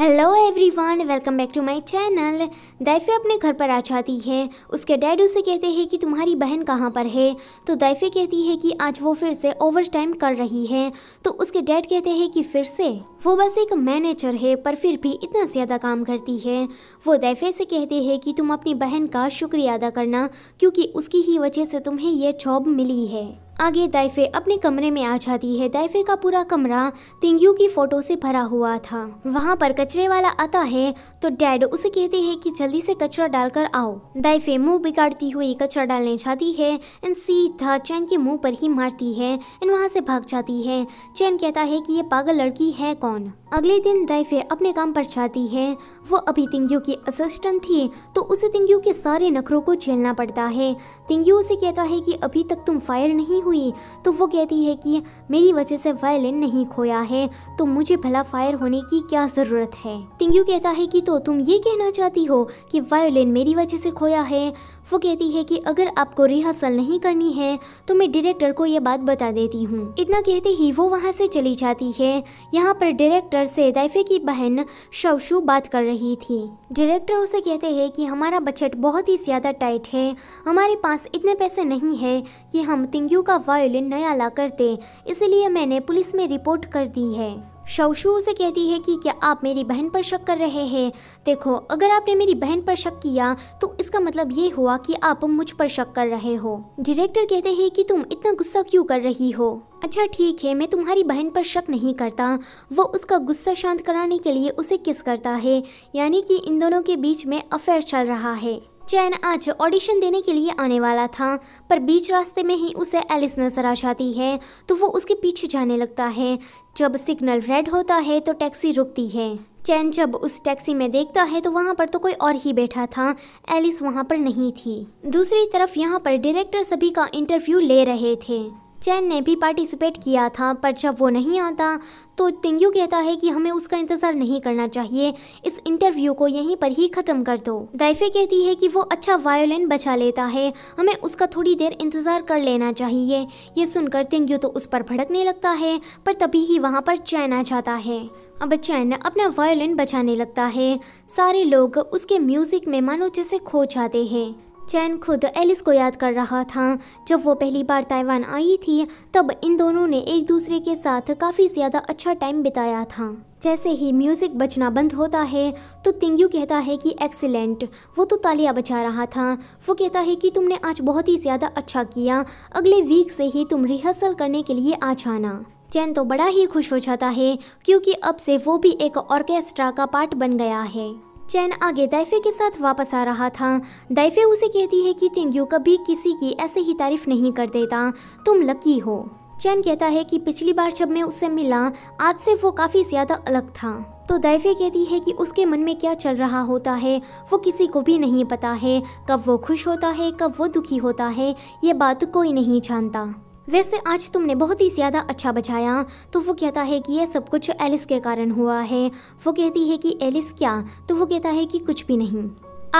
hello everyone welcome back to my channel दैफे अपने घर पर आ जाती है उसके डैड उसे कहते हैं कि तुम्हारी बहन कहाँ पर है तो दैफे कहती है कि आज वो फिर से ओवर टाइम कर रही है तो उसके डैड कहते हैं कि फिर से वो बस एक मैनेजर है पर फिर भी इतना ज़्यादा काम करती है वो दैफे से कहते हैं कि तुम अपनी बहन का शुक्रिया अदा करना क्योंकि उसकी ही वजह से तुम्हें यह जॉब मिली है आगे दाइफे अपने कमरे में आ जाती है दाइफे का पूरा कमरा तिंगियों की फोटो से भरा हुआ था वहाँ पर कचरे वाला आता है तो डैड उसे कहते हैं कि जल्दी से कचरा डालकर आओ दाइफे मुंह बिगाड़ती हुई कचरा डालने जाती है एंड सीधा चैन के मुंह पर ही मारती है एंड वहाँ से भाग जाती है चैन कहता है कि ये पागल लड़की है कौन अगले दिन दाइफे अपने काम पर जाती है वो अभी तिंग्यू की असिस्टेंट थी तो उसे तिंग्यू के सारे नखरों को झेलना पड़ता है तिंग्यू उसे कहता है कि अभी तक तुम फायर नहीं हुई तो वो कहती है कि मेरी वजह से वायलिन नहीं खोया है तो मुझे भला फायर होने की क्या ज़रूरत है तिंग्यू कहता है कि तो तुम ये कहना चाहती हो कि वायोलिन मेरी वजह से खोया है वो कहती है कि अगर आपको रिहर्सल नहीं करनी है तो मैं डायरेक्टर को यह बात बता देती हूँ इतना कहते ही वो वहाँ से चली जाती है यहाँ पर डायरेक्टर डायरेक्टर से दैफे की बहन शवशु बात कर रही थी डायरेक्टर उसे कहते हैं कि हमारा बजट बहुत ही ज़्यादा टाइट है हमारे पास इतने पैसे नहीं है कि हम तिंगू का वायोलिन नया ला कर दें इसलिए मैंने पुलिस में रिपोर्ट कर दी है शवशु उसे कहती है कि क्या आप मेरी बहन पर शक कर रहे हैं देखो अगर आपने मेरी बहन पर शक किया तो इसका मतलब ये हुआ कि आप मुझ पर शक कर रहे हो डायरेक्टर कहते हैं कि तुम इतना गुस्सा क्यों कर रही हो अच्छा ठीक है मैं तुम्हारी बहन पर शक नहीं करता वो उसका गुस्सा शांत कराने के लिए उसे किस करता है यानी कि इन दोनों के बीच में अफेयर चल रहा है चैन आज ऑडिशन देने के लिए आने वाला था पर बीच रास्ते में ही उसे एलिस नजर आ जाती है तो वो उसके पीछे जाने लगता है जब सिग्नल रेड होता है तो टैक्सी रुकती है चैन जब उस टैक्सी में देखता है तो वहाँ पर तो कोई और ही बैठा था एलिस वहाँ पर नहीं थी दूसरी तरफ यहाँ पर डायरेक्टर सभी का इंटरव्यू ले रहे थे चैन ने भी पार्टिसिपेट किया था पर जब वो नहीं आता तो तिंगयू कहता है कि हमें उसका इंतज़ार नहीं करना चाहिए इस इंटरव्यू को यहीं पर ही ख़त्म कर दो डाइफे कहती है कि वो अच्छा वायोलिन बचा लेता है हमें उसका थोड़ी देर इंतज़ार कर लेना चाहिए ये सुनकर तिंगयू तो उस पर भड़कने लगता है पर तभी ही वहाँ पर चैन आ जाता है अब चैन अपना वायोलिन बचाने लगता है सारे लोग उसके म्यूज़िक में मानो जैसे खो जाते हैं चैन खुद एलिस को याद कर रहा था जब वो पहली बार ताइवान आई थी तब इन दोनों ने एक दूसरे के साथ काफ़ी ज़्यादा अच्छा टाइम बिताया था जैसे ही म्यूज़िक बजना बंद होता है तो तिंग्यू कहता है कि एक्सीलेंट वो तो तालियां बजा रहा था वो कहता है कि तुमने आज बहुत ही ज़्यादा अच्छा किया अगले वीक से ही तुम रिहर्सल करने के लिए आ जाना चैन तो बड़ा ही खुश हो जाता है क्योंकि अब से वो भी एक ऑर्केस्ट्रा का पार्ट बन गया है चैन आगे दाइफे के साथ वापस आ रहा था दाइफे उसे कहती है कि तेंगू कभी किसी की ऐसे ही तारीफ नहीं कर देता तुम लकी हो चैन कहता है कि पिछली बार जब मैं उससे मिला आज से वो काफ़ी ज़्यादा अलग था तो दाइफे कहती है कि उसके मन में क्या चल रहा होता है वो किसी को भी नहीं पता है कब वो खुश होता है कब वो दुखी होता है ये बात कोई नहीं जानता वैसे आज तुमने बहुत ही ज़्यादा अच्छा बचाया तो वो कहता है कि यह सब कुछ एलिस के कारण हुआ है वो कहती है कि एलिस क्या तो वो कहता है कि कुछ भी नहीं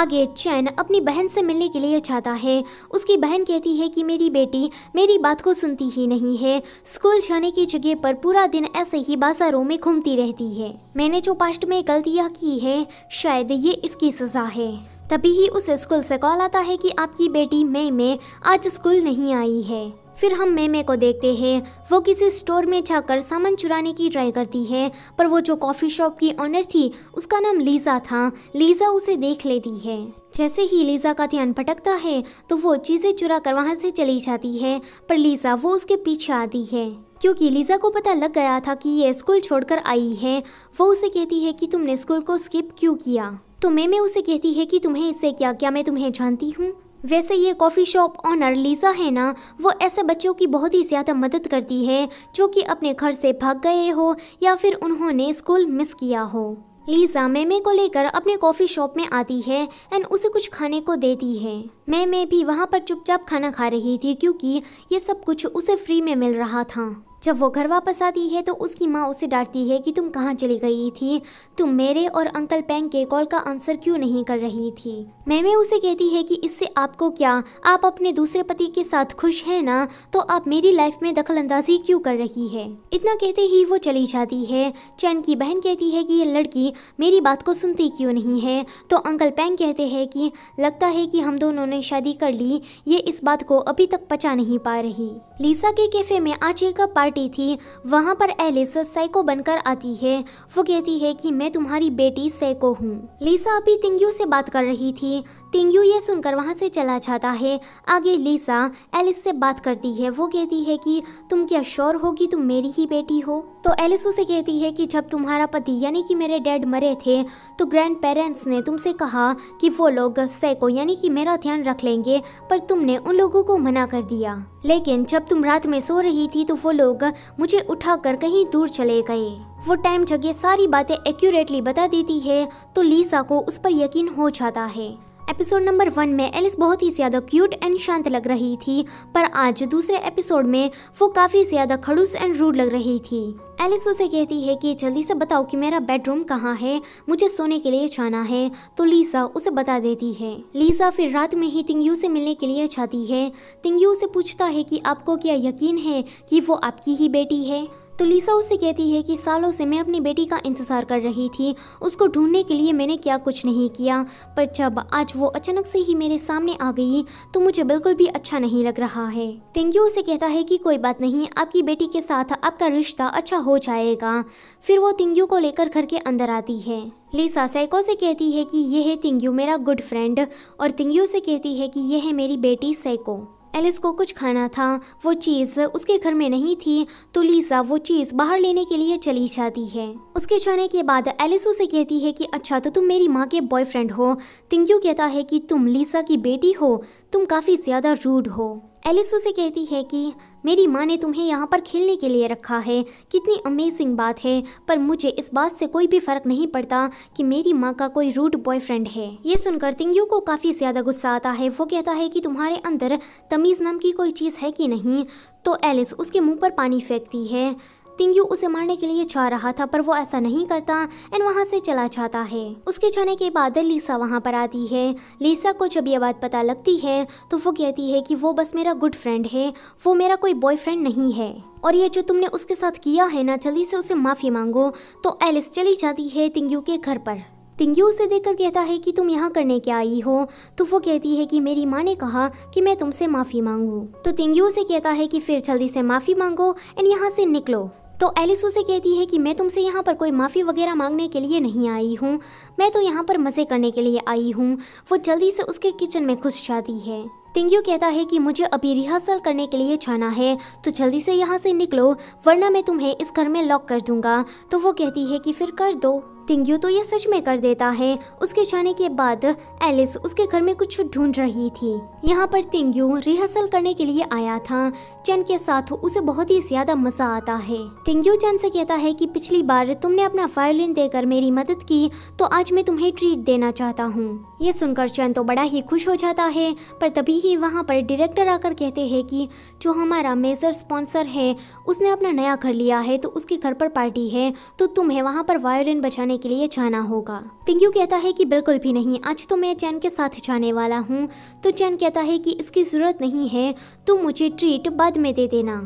आगे चैन अपनी बहन से मिलने के लिए चाहता है उसकी बहन कहती है कि मेरी बेटी मेरी बात को सुनती ही नहीं है स्कूल जाने की जगह पर पूरा दिन ऐसे ही बाजारों में घूमती रहती है मैंने जो पास्ट में गलतियाँ की है शायद ये इसकी सजा है तभी ही उसे स्कूल से कॉल आता है कि आपकी बेटी मई में आज स्कूल नहीं आई है फिर हम मेमे को देखते हैं वो किसी स्टोर में जाकर सामान चुराने की ट्राई करती है पर वो जो कॉफ़ी शॉप की ऑनर थी उसका नाम लीज़ा था लीज़ा उसे देख लेती है जैसे ही लीज़ा का ध्यान भटकता है तो वो चीज़ें चुरा कर वहाँ से चली जाती है पर लीज़ा वो उसके पीछे आती है क्योंकि लीज़ा को पता लग गया था कि ये स्कूल छोड़कर आई है वो उसे कहती है कि तुमने स्कूल को स्किप क्यों किया तो मेमे उसे कहती है कि तुम्हें इससे क्या क्या मैं तुम्हें जानती हूँ वैसे ये कॉफ़ी शॉप ऑनर लीज़ा है ना वो ऐसे बच्चों की बहुत ही ज़्यादा मदद करती है जो कि अपने घर से भाग गए हो या फिर उन्होंने स्कूल मिस किया हो लीजा मेमे को लेकर अपने कॉफ़ी शॉप में आती है एंड उसे कुछ खाने को देती है मेमे भी वहाँ पर चुपचाप खाना खा रही थी क्योंकि ये सब कुछ उसे फ्री में मिल रहा था जब वो घर वापस आती है तो उसकी माँ उसे डांटती है कि तुम कहाँ चली गई थी तुम मेरे और अंकल पैंग के कॉल का आंसर क्यों नहीं कर रही थी मैमे उसे कहती है कि इससे आपको क्या आप अपने दूसरे पति के साथ खुश हैं ना तो आप मेरी लाइफ में दखल अंदाजी क्यों कर रही है इतना कहते ही वो चली जाती है चैन की बहन कहती है कि ये लड़की मेरी बात को सुनती क्यों नहीं है तो अंकल पैंग कहते हैं कि लगता है कि हम दोनों ने शादी कर ली ये इस बात को अभी तक पचा नहीं पा रही लीसा के कैफे में आज एक पार्टी पार्टी थी वहाँ पर एलिस सैको बनकर आती है वो कहती है कि मैं तुम्हारी बेटी सैको हूँ लीसा अभी तिंग्यू से बात कर रही थी तिंग्यू ये सुनकर वहाँ से चला जाता है आगे लीसा एलिस से बात करती है वो कहती है कि तुम क्या श्योर हो कि तुम मेरी ही बेटी हो तो एलिस उसे कहती है कि जब तुम्हारा पति यानी कि मेरे डैड मरे थे तो ग्रैंड पेरेंट्स ने तुमसे कहा कि वो लोग सैको यानी कि मेरा ध्यान रख लेंगे पर तुमने उन लोगों को मना कर दिया लेकिन जब तुम रात में सो रही थी तो वो लोग मुझे उठाकर कहीं दूर चले गए वो टाइम जगह सारी बातें एक्यूरेटली बता देती है तो लीसा को उस पर यकीन हो जाता है एपिसोड नंबर वन में एलिस बहुत ही ज़्यादा क्यूट एंड शांत लग रही थी पर आज दूसरे एपिसोड में वो काफ़ी ज़्यादा खड़ूस एंड रूड लग रही थी एलिस उसे कहती है कि जल्दी से बताओ कि मेरा बेडरूम कहाँ है मुझे सोने के लिए जाना है तो लीसा उसे बता देती है लीसा फिर रात में ही तिंगयू से मिलने के लिए जाती है तिंगयू उसे पूछता है कि आपको क्या यकीन है कि वो आपकी ही बेटी है तो लीसा उसे कहती है कि सालों से मैं अपनी बेटी का इंतज़ार कर रही थी उसको ढूंढने के लिए मैंने क्या कुछ नहीं किया पर जब आज वो अचानक से ही मेरे सामने आ गई तो मुझे बिल्कुल भी अच्छा नहीं लग रहा है तेंगू उसे कहता है कि कोई बात नहीं आपकी बेटी के साथ आपका रिश्ता अच्छा हो जाएगा फिर वो तेंगू को लेकर घर के अंदर आती है लीसा सैको से कहती है कि यह है तिंग्यू मेरा गुड फ्रेंड और तिंग्यू से कहती है कि यह है मेरी बेटी सैको एलिस को कुछ खाना था वो चीज़ उसके घर में नहीं थी तो लीसा वो चीज़ बाहर लेने के लिए चली जाती है उसके जाने के बाद एलिस उसे कहती है कि अच्छा तो तुम मेरी माँ के बॉयफ्रेंड हो तिंग्यू कहता है कि तुम लीसा की बेटी हो तुम काफ़ी ज़्यादा रूड हो एलिस उसे कहती है कि मेरी माँ ने तुम्हें यहाँ पर खेलने के लिए रखा है कितनी अमेजिंग बात है पर मुझे इस बात से कोई भी फ़र्क नहीं पड़ता कि मेरी माँ का कोई रूड बॉयफ्रेंड है ये सुनकर तिंगयू को काफ़ी ज़्यादा गुस्सा आता है वो कहता है कि तुम्हारे अंदर तमीज़ नाम की कोई चीज़ है कि नहीं तो एलिस उसके मुँह पर पानी फेंकती है तिंगयू उसे मारने के लिए चाह रहा था पर वो ऐसा नहीं करता एंड वहाँ से चला जाता है उसके जाने के बाद लीसा वहाँ पर आती है लीसा को जब यह बात पता लगती है तो वो कहती है कि वो बस मेरा गुड फ्रेंड है वो मेरा कोई बॉयफ्रेंड नहीं है और ये जो तुमने उसके साथ किया है ना जल्दी से उसे माफ़ी मांगो तो एलिस चली जाती है तिंगयू के घर पर तिंगयू उसे देखकर कहता है कि तुम यहाँ करने क्या आई हो तो वो कहती है कि मेरी माँ ने कहा कि मैं तुमसे माफ़ी मांगू तो तिंगयू उसे कहता है कि फिर जल्दी से माफ़ी मांगो एंड यहाँ से निकलो तो एलिस उसे कहती है कि मैं तुमसे यहाँ पर कोई माफ़ी वगैरह मांगने के लिए नहीं आई हूँ मैं तो यहाँ पर मज़े करने के लिए आई हूँ वो जल्दी से उसके किचन में घुस जाती है तिंगयू कहता है कि मुझे अभी रिहर्सल करने के लिए जाना है तो जल्दी से यहाँ से निकलो वरना मैं तुम्हें इस घर में लॉक कर दूंगा तो वो कहती है कि फिर कर दो तिंग्यू तो ये सच में कर देता है उसके जाने के बाद एलिस उसके घर में कुछ ढूंढ रही थी यहाँ पर तिंग्यू रिहर्सल करने के लिए आया था चैन के साथ उसे बहुत ही ज्यादा मजा आता है तिंग्यू चैन से कहता है कि पिछली बार तुमने अपना वायोलिन देकर मेरी मदद की तो आज मैं तुम्हें ट्रीट देना चाहता हूँ ये सुनकर चैन तो बड़ा ही खुश हो जाता है पर तभी ही वहाँ पर डायरेक्टर आकर कहते हैं कि जो हमारा मेजर स्पॉन्सर है उसने अपना नया घर लिया है तो उसके घर पर पार्टी है तो तुम्हें वहाँ पर वायोलिन बचाने के लिए जाना होगा तिंगू कहता है कि बिल्कुल भी नहीं आज तो मैं चैन के साथ जाने वाला हूँ तो चैन कहता है कि इसकी ज़रूरत नहीं है तुम मुझे ट्रीट बाद में दे देना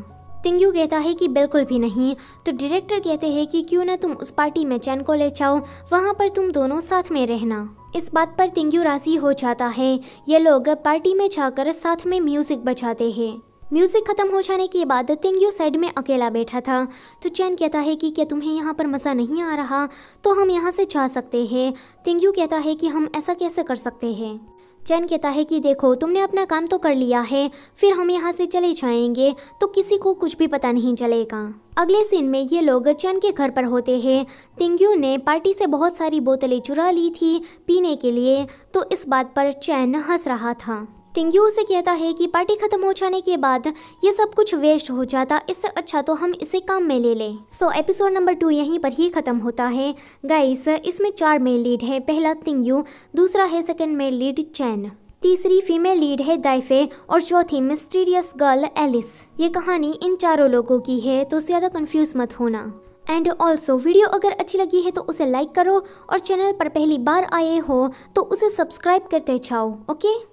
तिंगू कहता है कि बिल्कुल भी नहीं तो डायरेक्टर कहते हैं कि क्यों ना तुम उस पार्टी में चैन को ले जाओ वहाँ पर तुम दोनों साथ में रहना इस बात पर तिंगू राजी हो जाता है ये लोग पार्टी में जाकर साथ में म्यूज़िक बजाते हैं म्यूज़िक ख़त्म हो जाने के बाद तेंग्यू साइड में अकेला बैठा था तो चैन कहता है कि क्या तुम्हें यहाँ पर मज़ा नहीं आ रहा तो हम यहाँ से जा सकते हैं तेंग्यू कहता है कि हम ऐसा कैसे कर सकते हैं चैन कहता है कि देखो तुमने अपना काम तो कर लिया है फिर हम यहाँ से चले जाएंगे तो किसी को कुछ भी पता नहीं चलेगा अगले सीन में ये लोग चैन के घर पर होते हैं तिंग्यू ने पार्टी से बहुत सारी बोतलें चुरा ली थी पीने के लिए तो इस बात पर चैन हंस रहा था टिंग्यू उसे कहता है कि पार्टी खत्म हो जाने के बाद ये सब कुछ वेस्ट हो जाता इससे अच्छा तो हम इसे काम में ले लें सो एपिसोड नंबर टू यहीं पर ही ख़त्म होता है गाइस इसमें चार मेल लीड है पहला तिंगू दूसरा है सेकेंड मेल लीड चैन तीसरी फीमेल लीड है दाइफे और चौथी मिस्टीरियस गर्ल एलिस ये कहानी इन चारों लोगों की है तो ज़्यादा कंफ्यूज मत होना एंड ऑल्सो वीडियो अगर अच्छी लगी है तो उसे लाइक करो और चैनल पर पहली बार आए हो तो उसे सब्सक्राइब करते जाओ ओके